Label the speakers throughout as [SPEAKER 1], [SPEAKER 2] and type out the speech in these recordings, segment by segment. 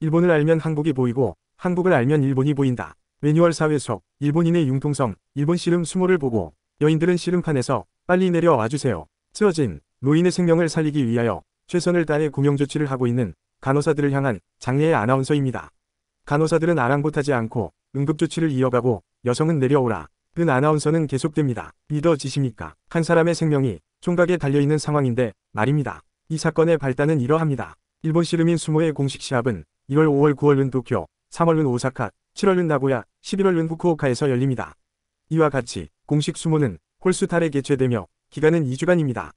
[SPEAKER 1] 일본을 알면 한국이 보이고 한국을 알면 일본이 보인다. 매뉴얼 사회 속 일본인의 융통성, 일본 씨름 수모를 보고 여인들은 씨름판에서 빨리 내려와 주세요. 쓰러진 노인의 생명을 살리기 위하여 최선을 다해 구명조치를 하고 있는 간호사들을 향한 장례의 아나운서입니다. 간호사들은 아랑곳하지 않고 응급조치를 이어가고 여성은 내려오라. 그 아나운서는 계속됩니다. 믿어지십니까? 한 사람의 생명이 총각에 달려있는 상황인데 말입니다. 이 사건의 발단은 이러합니다. 일본 씨름인 수모의 공식 시합은 2월 5월 9월은 도쿄, 3월은 오사카, 7월은 나고야, 11월은 후쿠오카에서 열립니다. 이와 같이 공식 수모는 홀수 탈에 개최되며 기간은 2주간입니다.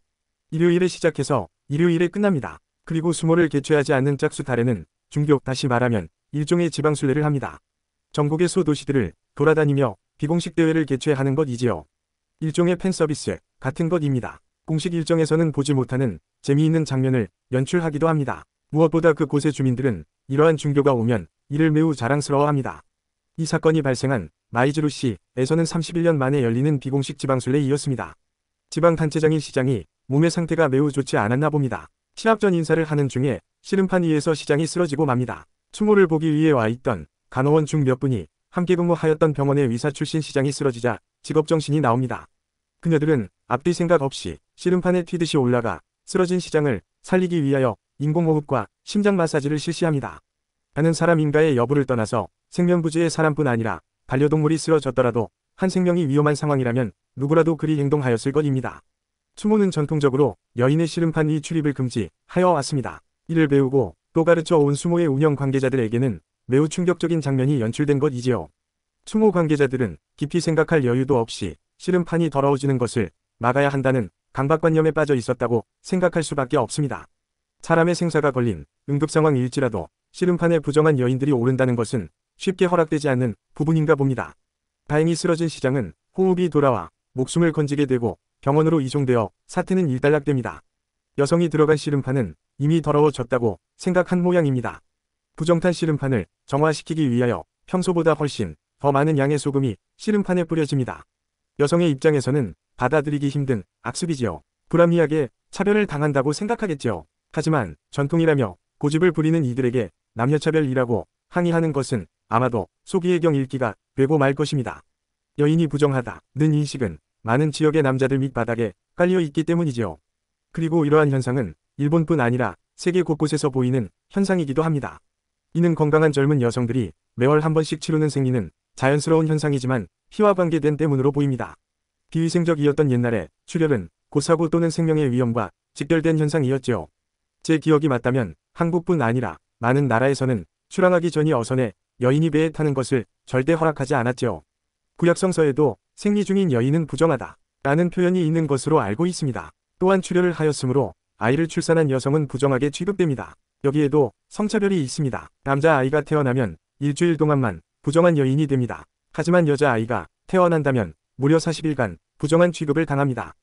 [SPEAKER 1] 일요일에 시작해서 일요일에 끝납니다. 그리고 수모를 개최하지 않는 짝수 탈에는 중교 다시 말하면 일종의 지방순례를 합니다. 전국의 소도시들을 돌아다니며 비공식 대회를 개최하는 것이지요. 일종의 팬서비스 같은 것입니다. 공식 일정에서는 보지 못하는 재미있는 장면을 연출하기도 합니다. 무엇보다 그곳의 주민들은 이러한 중교가 오면 이를 매우 자랑스러워합니다. 이 사건이 발생한 마이즈루시에서는 31년 만에 열리는 비공식 지방순례이었습니다. 지방단체장인 시장이 몸의 상태가 매우 좋지 않았나 봅니다. 시합전 인사를 하는 중에 씨름판 위에서 시장이 쓰러지고 맙니다. 추모를 보기 위해 와있던 간호원 중 몇 분이 함께 근무하였던 병원의 의사 출신 시장이 쓰러지자 직업정신이 나옵니다. 그녀들은 앞뒤 생각 없이 씨름판에 튀듯이 올라가 쓰러진 시장을 살리기 위하여 인공호흡과 심장 마사지를 실시합니다. 나는 사람인가의 여부를 떠나서 생명부지의 사람뿐 아니라 반려동물이 쓰러졌더라도 한 생명이 위험한 상황이라면 누구라도 그리 행동하였을 것입니다. 추모는 전통적으로 여인의 씨름판 이 출입을 금지하여 왔습니다. 이를 배우고 또 가르쳐 온 수모의 운영 관계자들에게는 매우 충격적인 장면이 연출된 것이지요. 추모 관계자들은 깊이 생각할 여유도 없이 씨름판이 더러워지는 것을 막아야 한다는 강박관념에 빠져 있었다고 생각할 수밖에 없습니다. 사람의 생사가 걸린 응급상황일지라도 씨름판에 부정한 여인들이 오른다는 것은 쉽게 허락되지 않는 부분인가 봅니다. 다행히 쓰러진 시장은 호흡이 돌아와 목숨을 건지게 되고 병원으로 이송되어 사태는 일단락됩니다. 여성이 들어간 씨름판은 이미 더러워졌다고 생각한 모양입니다. 부정탄 씨름판을 정화시키기 위하여 평소보다 훨씬 더 많은 양의 소금이 씨름판에 뿌려집니다. 여성의 입장에서는 받아들이기 힘든 악습이지요. 불합리하게 차별을 당한다고 생각하겠지요. 하지만 전통이라며 고집을 부리는 이들에게 남녀차별이라고 항의하는 것은 아마도 소기의경 읽기가 되고 말 것입니다. 여인이 부정하다는 인식은 많은 지역의 남자들 밑바닥에 깔려 있기 때문이지요. 그리고 이러한 현상은 일본뿐 아니라 세계 곳곳에서 보이는 현상이기도 합니다. 이는 건강한 젊은 여성들이 매월 한 번씩 치르는 생리는 자연스러운 현상이지만 희와 관계된 때문으로 보입니다. 비위생적이었던 옛날에 출혈은 고사고 또는 생명의 위험과 직결된 현상이었지요. 제 기억이 맞다면 한국뿐 아니라 많은 나라에서는 출항하기 전이 어선에 여인이 배에 타는 것을 절대 허락하지 않았지요. 구약성서에도 생리 중인 여인은 부정하다 라는 표현이 있는 것으로 알고 있습니다. 또한 출혈을 하였으므로 아이를 출산한 여성은 부정하게 취급됩니다. 여기에도 성차별이 있습니다. 남자아이가 태어나면 일주일 동안만 부정한 여인이 됩니다. 하지만 여자아이가 태어난다면 무려 40일간 부정한 취급을 당합니다.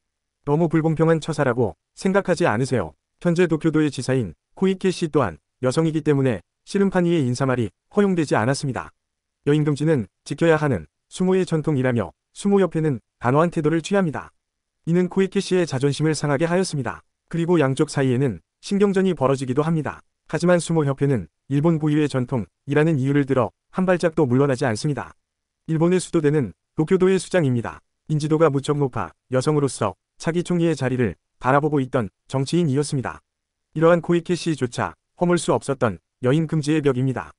[SPEAKER 1] 너무 불공평한 처사라고 생각하지 않으세요. 현재 도쿄도의 지사인 코이케 씨 또한 여성이기 때문에 씨름판위의 인사말이 허용되지 않았습니다. 여인금지는 지켜야 하는 수모의 전통이라며 수모협회는 단호한 태도를 취합니다. 이는 코이케 씨의 자존심을 상하게 하였습니다. 그리고 양쪽 사이에는 신경전이 벌어지기도 합니다. 하지만 수모협회는 일본 고유의 전통이라는 이유를 들어 한 발짝도 물러나지 않습니다. 일본의 수도대는 도쿄도의 수장입니다. 인지도가 무척 높아 여성으로서 차기 총리의 자리를 바라보고 있던 정치인이었습니다. 이러한 코이케시조차 허물 수 없었던 여인 금지의 벽입니다.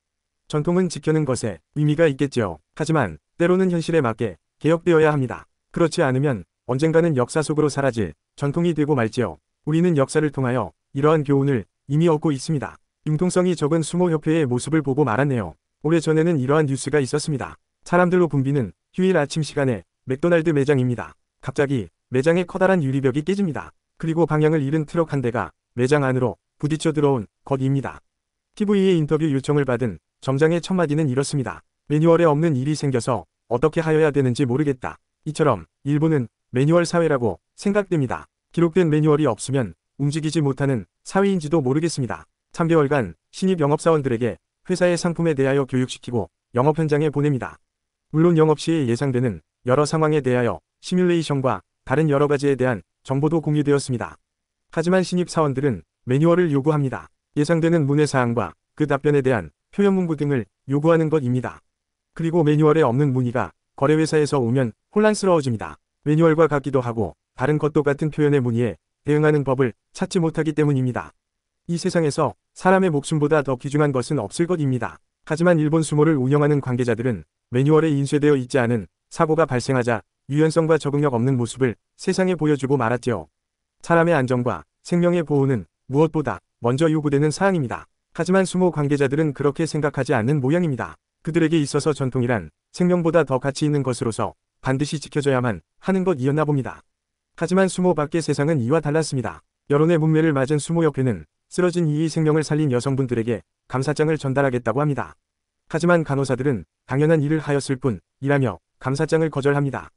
[SPEAKER 1] 전통은 지켜는 것에 의미가 있겠지요. 하지만 때로는 현실에 맞게 개혁되어야 합니다. 그렇지 않으면 언젠가는 역사 속으로 사라질 전통이 되고 말지요. 우리는 역사를 통하여 이러한 교훈을 이미 얻고 있습니다. 융통성이 적은 수모협회의 모습을 보고 말았네요. 오래전에는 이러한 뉴스가 있었습니다. 사람들로 붐비는 휴일 아침 시간에 맥도날드 매장입니다. 갑자기 매장의 커다란 유리벽이 깨집니다. 그리고 방향을 잃은 트럭 한 대가 매장 안으로 부딪혀 들어온 것입니다. TV의 인터뷰 요청을 받은 점장의 첫마디는 이렇습니다. 매뉴얼에 없는 일이 생겨서 어떻게 하여야 되는지 모르겠다. 이처럼 일본은 매뉴얼 사회라고 생각됩니다. 기록된 매뉴얼이 없으면 움직이지 못하는 사회인지도 모르겠습니다. 3개월간 신입 영업사원들에게 회사의 상품에 대하여 교육시키고 영업 현장에 보냅니다. 물론 영업 시에 예상되는 여러 상황에 대하여 시뮬레이션과 다른 여러 가지에 대한 정보도 공유되었습니다. 하지만 신입사원들은 매뉴얼을 요구합니다. 예상되는 문의사항과 그 답변에 대한 표현문구 등을 요구하는 것입니다. 그리고 매뉴얼에 없는 문의가 거래회사에서 오면 혼란스러워집니다. 매뉴얼과 같기도 하고 다른 것도 같은 표현의 문의에 대응하는 법을 찾지 못하기 때문입니다. 이 세상에서 사람의 목숨보다 더 귀중한 것은 없을 것입니다. 하지만 일본 수모를 운영하는 관계자들은 매뉴얼에 인쇄되어 있지 않은 사고가 발생하자 유연성과 적응력 없는 모습을 세상에 보여주고 말았지요. 사람의 안전과 생명의 보호는 무엇보다 먼저 요구되는 사항입니다. 하지만 수모 관계자들은 그렇게 생각하지 않는 모양입니다. 그들에게 있어서 전통이란 생명보다 더 가치 있는 것으로서 반드시 지켜져야만 하는 것이었나 봅니다. 하지만 수모 밖의 세상은 이와 달랐습니다. 여론의 문매를 맞은 수모옆에는 쓰러진 이의 생명을 살린 여성분들에게 감사장을 전달하겠다고 합니다. 하지만 간호사들은 당연한 일을 하였을 뿐 이라며 감사장을 거절합니다.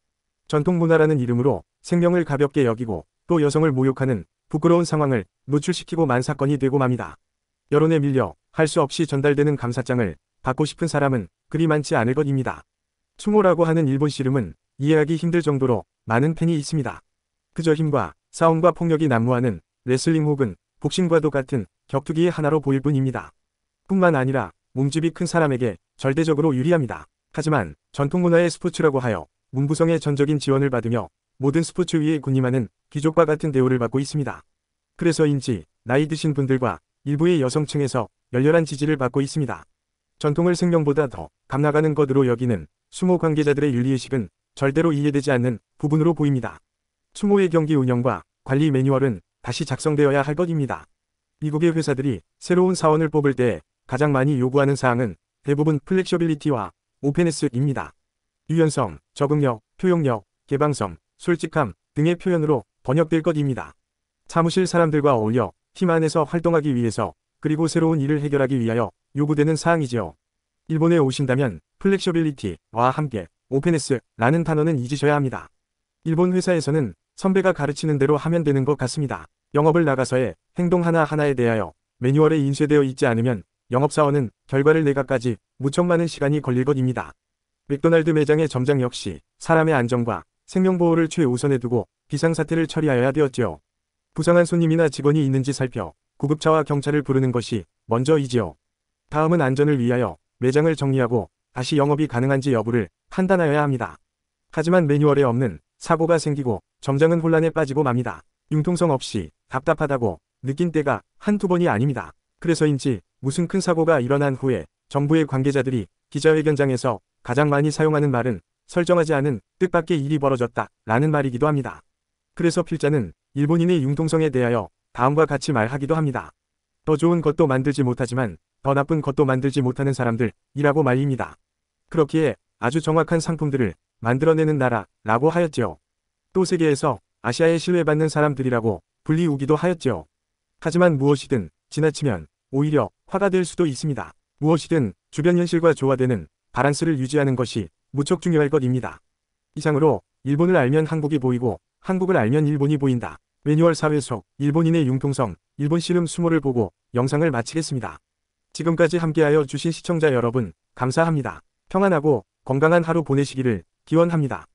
[SPEAKER 1] 전통문화라는 이름으로 생명을 가볍게 여기고 또 여성을 모욕하는 부끄러운 상황을 노출시키고 만 사건이 되고 맙니다. 여론에 밀려 할 수 없이 전달되는 감사장을 받고 싶은 사람은 그리 많지 않을 것입니다. 추모라고 하는 일본 씨름은 이해하기 힘들 정도로 많은 팬이 있습니다. 그저 힘과 싸움과 폭력이 난무하는 레슬링 혹은 복싱과도 같은 격투기의 하나로 보일 뿐입니다. 뿐만 아니라 몸집이 큰 사람에게 절대적으로 유리합니다. 하지만 전통문화의 스포츠라고 하여 문부성의 전적인 지원을 받으며 모든 스포츠 위에 군림하는 귀족과 같은 대우를 받고 있습니다. 그래서인지 나이 드신 분들과 일부의 여성층에서 열렬한 지지를 받고 있습니다. 전통을 생명보다 더 감나가는 것으로 여기는 수모 관계자들의 윤리의식은 절대로 이해되지 않는 부분으로 보입니다. 수모의 경기 운영과 관리 매뉴얼은 다시 작성되어야 할 것입니다. 미국의 회사들이 새로운 사원을 뽑을 때 가장 많이 요구하는 사항은 대부분 플렉셔빌리티와 오펜에스입니다 유연성, 적응력, 표용력, 개방성, 솔직함 등의 표현으로 번역될 것입니다. 사무실 사람들과 어울려 팀 안에서 활동하기 위해서 그리고 새로운 일을 해결하기 위하여 요구되는 사항이지요. 일본에 오신다면 플렉셔빌리티와 함께 오펜에스라는 단어는 잊으셔야 합니다. 일본 회사에서는 선배가 가르치는 대로 하면 되는 것 같습니다. 영업을 나가서의 행동 하나하나에 대하여 매뉴얼에 인쇄되어 있지 않으면 영업사원은 결과를 내가까지 무척 많은 시간이 걸릴 것입니다. 맥도날드 매장의 점장 역시 사람의 안전과 생명보호를 최우선에 두고 비상사태를 처리하여야 되었지요. 부상한 손님이나 직원이 있는지 살펴 구급차와 경찰을 부르는 것이 먼저이지요. 다음은 안전을 위하여 매장을 정리하고 다시 영업이 가능한지 여부를 판단하여야 합니다. 하지만 매뉴얼에 없는 사고가 생기고 점장은 혼란에 빠지고 맙니다. 융통성 없이 답답하다고 느낀 때가 한두 번이 아닙니다. 그래서인지 무슨 큰 사고가 일어난 후에 정부의 관계자들이 기자회견장에서 가장 많이 사용하는 말은 설정하지 않은 뜻밖의 일이 벌어졌다 라는 말이기도 합니다. 그래서 필자는 일본인의 융통성에 대하여 다음과 같이 말하기도 합니다. 더 좋은 것도 만들지 못하지만 더 나쁜 것도 만들지 못하는 사람들이라고 말입니다. 그렇기에 아주 정확한 상품들을 만들어내는 나라라고 하였지요. 또 세계에서 아시아에 신뢰받는 사람들이라고 불리우기도 하였지요. 하지만 무엇이든 지나치면 오히려 화가 될 수도 있습니다. 무엇이든 주변 현실과 조화되는 바란스를 유지하는 것이 무척 중요할 것입니다. 이상으로 일본을 알면 한국이 보이고 한국을 알면 일본이 보인다. 매뉴얼 사회 속 일본인의 융통성, 일본 씨름 수모를 보고 영상을 마치겠습니다. 지금까지 함께하여 주신 시청자 여러분 감사합니다. 평안하고 건강한 하루 보내시기를 기원합니다.